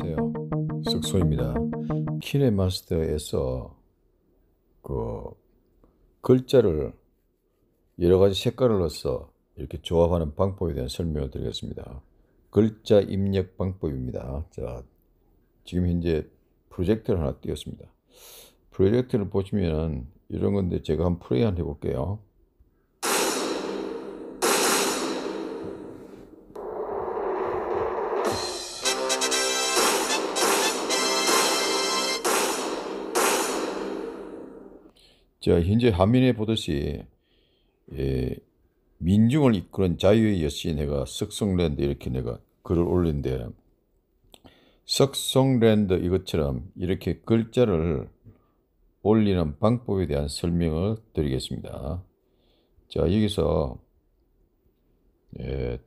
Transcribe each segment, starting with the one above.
안녕하세요. 석소입니다. 키네마스터에서 그 글자를 여러 가지 색깔을 넣어서 이렇게 조합하는 방법에 대한 설명을 드리겠습니다. 글자 입력 방법입니다. 자, 지금 현재 프로젝트를 하나 띄웠습니다. 프로젝트를 보시면 이런 건데 제가 한 플레이 한번 해볼게요. 자, 현재 한민에 보듯이 예, 민중을 이끄는 자유의 여신 내가 석성랜드 이렇게 내가 글을 올린데 석성랜드 이것처럼 이렇게 글자를 올리는 방법에 대한 설명을 드리겠습니다. 자, 여기서 예,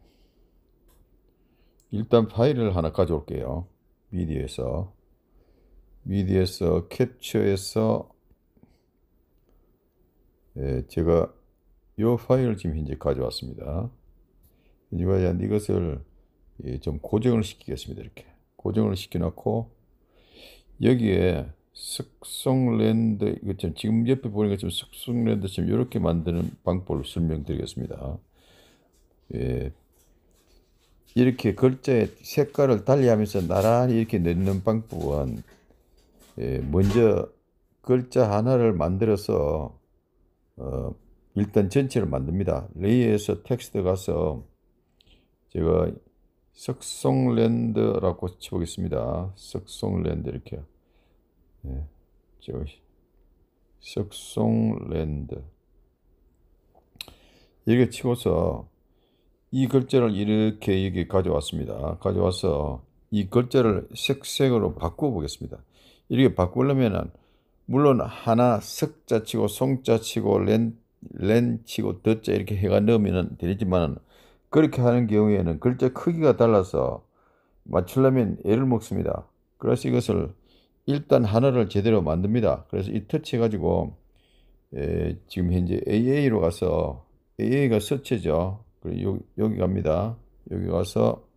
일단 파일을 하나 가져올게요. 미디어에서 미디어에서 캡처해서 예, 제가 이 파일을 지금 현재 가져왔습니다. 이거 이것을 예, 좀 고정을 시키겠습니다. 이렇게 고정을 시켜놓고 여기에 숙성랜드 이거 좀 지금 옆에 보니까 좀 숙성랜드 좀 이렇게 만드는 방법을 설명드리겠습니다. 예, 이렇게 글자의 색깔을 달리하면서 나란히 이렇게 넣는 방법은 예, 먼저 글자 하나를 만들어서 어, 일단 전체를 만듭니다. 레이에서 텍스트 가서 제가 석송랜드라고 쳐보겠습니다. 석송랜드 이렇게 예, 제 석송랜드 이렇게 치고서 이 글자를 이렇게 여기 가져왔습니다. 가져와서 이 글자를 색색으로 바꿔 보겠습니다. 이렇게 바꾸려면은 물론 하나 석자 치고 송자 치고 렌, 렌 치고 더 자 이렇게 해가 넣으면 되지만 그렇게 하는 경우에는 글자 크기가 달라서 맞추려면 애를 먹습니다. 그래서 이것을 일단 하나를 제대로 만듭니다. 그래서 이 터치 해가지고 예, 지금 현재 AA로 가서 AA가 서체죠. 그리고 여기 갑니다. 여기 가서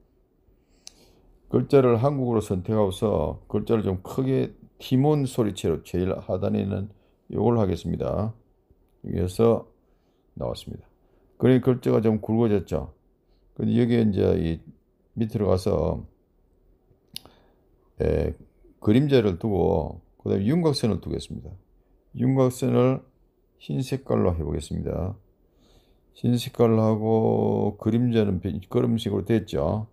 글자를 한국으로 선택하고서 글자를 좀 크게 티몬 소리체로 제일 하단에 있는 요걸 하겠습니다. 여기에서 나왔습니다. 그러니 글자가 좀 굵어졌죠. 근데 여기에 이제 이 밑으로 가서 에, 그림자를 두고 그 다음에 윤곽선을 두겠습니다. 윤곽선을 흰 색깔로 해보겠습니다. 흰 색깔로 하고 그림자는 걸음식으로 됐죠.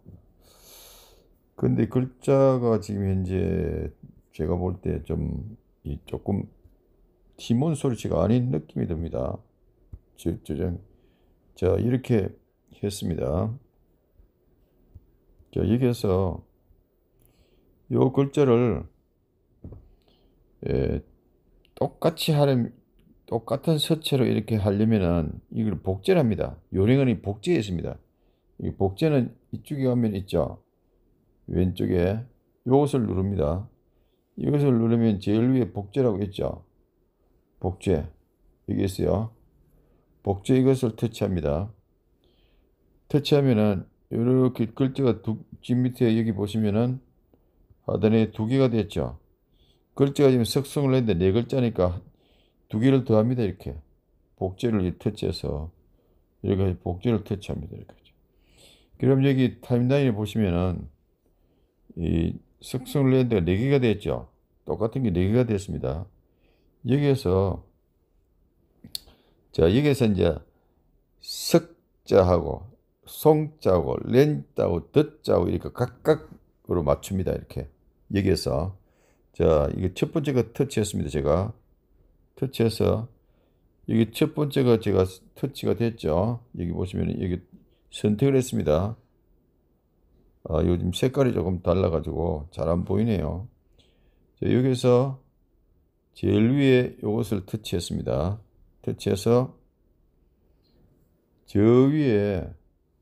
근데 글자가 지금 현재 제가 볼 때좀 조금 팀원 소리치가 아닌 느낌이 듭니다. 즉, 저, 저, 이렇게 했습니다. 자여기서요 글자를 예, 똑같이 하려 똑같은 서체로 이렇게 하려면은 이걸 복제 합니다. 요령은 복제에 습니다이 복제는 이쪽에 가면 있죠. 왼쪽에 요것을 누릅니다. 이것을 누르면 제일 위에 복제라고 했죠 복제. 여기 있어요. 복제 이것을 터치합니다. 터치하면은 이렇게 글자가 두, 지 밑에 여기 보시면은 하단에 두 개가 됐죠. 글자가 지금 석성을 했는데 네 글자니까 두 개를 더합니다. 이렇게 복제를 터치해서 여기까지 복제를 터치합니다. 이렇게. 그럼 여기 타임라인에 보시면은 이 석성을 냈는데 4개가 됐죠. 똑같은 게 4개가 됐습니다. 여기에서, 자, 여기에서 이제 석자하고 송자하고 렌자하고 덧자하고 이렇게 각각으로 맞춥니다. 이렇게. 여기에서. 자, 이게 첫 번째가 터치했습니다. 제가. 터치해서 여기 첫 번째가 제가 터치가 됐죠. 여기 보시면 여기 선택을 했습니다. 어, 요즘 색깔이 조금 달라가지고 잘 안 보이네요. 자, 여기서 제일 위에 이것을 터치했습니다. 터치해서 저 위에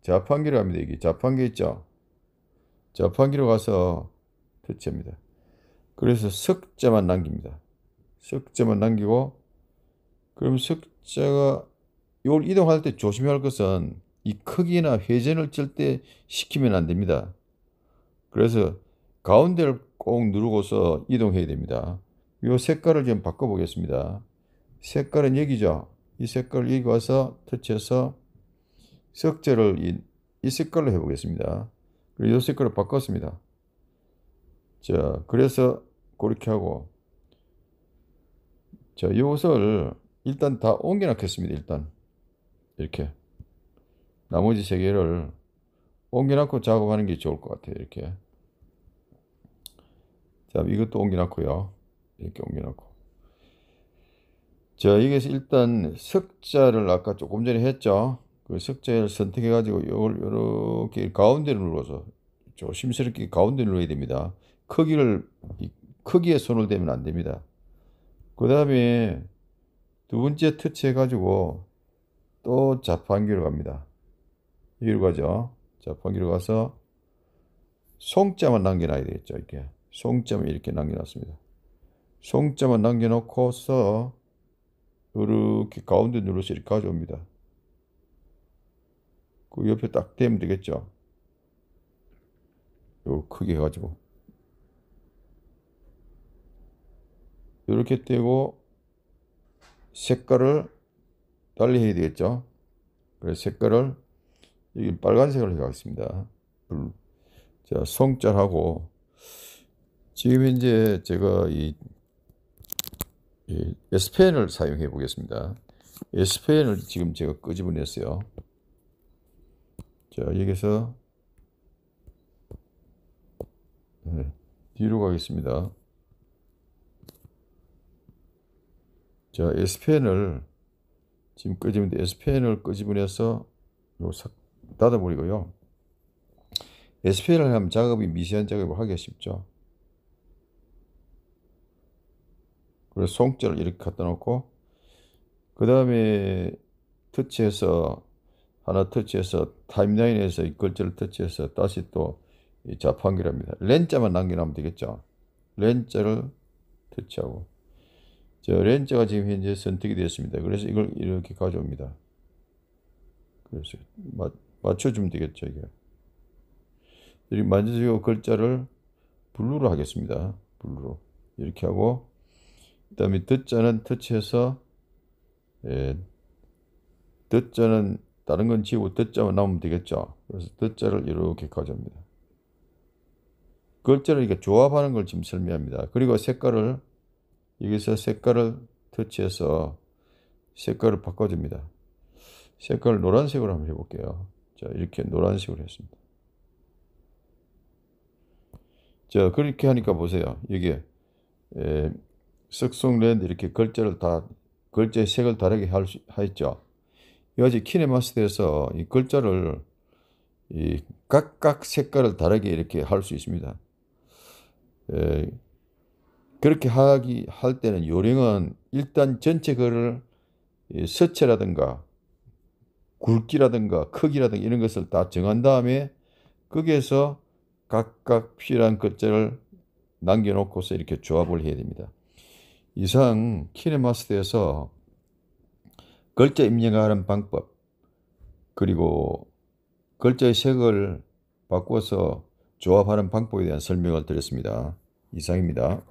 자판기를 합니다. 이게 자판기 있죠? 자판기로 가서 터치합니다. 그래서 석자만 남깁니다. 석자만 남기고 그럼 석자가 이걸 이동할 때조심할 것은 이 크기나 회전을 절대 시키면 안 됩니다. 그래서 가운데를 꼭 누르고서 이동해야 됩니다. 이 색깔을 좀 바꿔보겠습니다. 색깔은 여기죠. 이 색깔을 여기 와서 터치해서 석재를 이, 이 색깔로 해보겠습니다. 그리고 이 색깔을 바꿨습니다. 자, 그래서 그렇게 하고 자, 이것을 일단 다 옮겨 놓겠습니다. 일단 이렇게 나머지 세 개를 옮겨놓고 작업하는 게 좋을 것 같아요. 이렇게. 자, 이것도 옮겨놓고요. 이렇게 옮겨놓고. 자, 여기서 일단 석자를 아까 조금 전에 했죠. 그 석자를 선택해가지고 요걸요렇게 가운데를 눌러서 조심스럽게 가운데를 눌러야 됩니다. 크기를, 크기에 손을 대면 안 됩니다. 그 다음에 두 번째 터치해가지고 또 자판기로 갑니다. 여기로 가죠. 자, 보기로 가서 송자만 남겨놔야 되겠죠. 이렇게. 송자만 이렇게 남겨놨습니다. 송자만 남겨놓고서 이렇게 가운데 눌러서 이렇게 가져옵니다. 그 옆에 딱 대면 되겠죠. 요 크게 해가지고 이렇게 떼고 색깔을 달리 해야 되겠죠. 그래서 색깔을 여기 빨간색으로 해가겠습니다. 자, 성짤하고 지금 현재 제가 이, 이 S펜을 사용해 보겠습니다. S펜을 지금 제가 끄집어냈어요. 자, 여기서 네, 뒤로 가겠습니다. 자, S펜을 지금 끄집어낸 S펜을 끄집어내서 요 닫아버리고요. SPL을 하면 작업이 미세한 작업을 하기가 쉽죠. 그래서 송자를 이렇게 갖다 놓고 그 다음에 터치해서 하나 터치해서 타임라인에서 이 글자를 터치해서 다시 또 자판기를 합니다. 렌자만 남겨놓으면 되겠죠. 렌자를 터치하고 저 렌자가 지금 현재 선택이 되었습니다. 그래서 이걸 이렇게 가져옵니다. 그래서 맞춰주면 되겠죠, 이게. 만져주고 글자를 블루로 하겠습니다. 블루로. 이렇게 하고, 그 다음에 뜻자는 터치해서, 예, 뜻자는 다른 건 지우고 뜻자만 남으면 되겠죠. 그래서 뜻자를 이렇게 가져옵니다. 글자를 이렇게 조합하는 걸 지금 설명합니다. 그리고 색깔을, 여기서 색깔을 터치해서 색깔을 바꿔줍니다. 색깔을 노란색으로 한번 해볼게요. 자, 이렇게 노란색으로 했습니다. 자, 그렇게 하니까 보세요. 여기에 석송 랜드 이렇게 글자를 다 글자의 색을 다르게 할 수, 했죠. 여지 키네마스터에서 이 글자를 이 각각 색깔을 다르게 이렇게 할 수 있습니다. 에, 그렇게 하기 할 때는 요령은 일단 전체 글을 서체라든가 굵기라든가 크기라든가 이런 것을 다 정한 다음에 거기에서 각각 필요한 글자를 남겨놓고서 이렇게 조합을 해야 됩니다. 이상 키네마스터에서 글자 입력하는 방법 그리고 글자의 색을 바꿔서 조합하는 방법에 대한 설명을 드렸습니다. 이상입니다.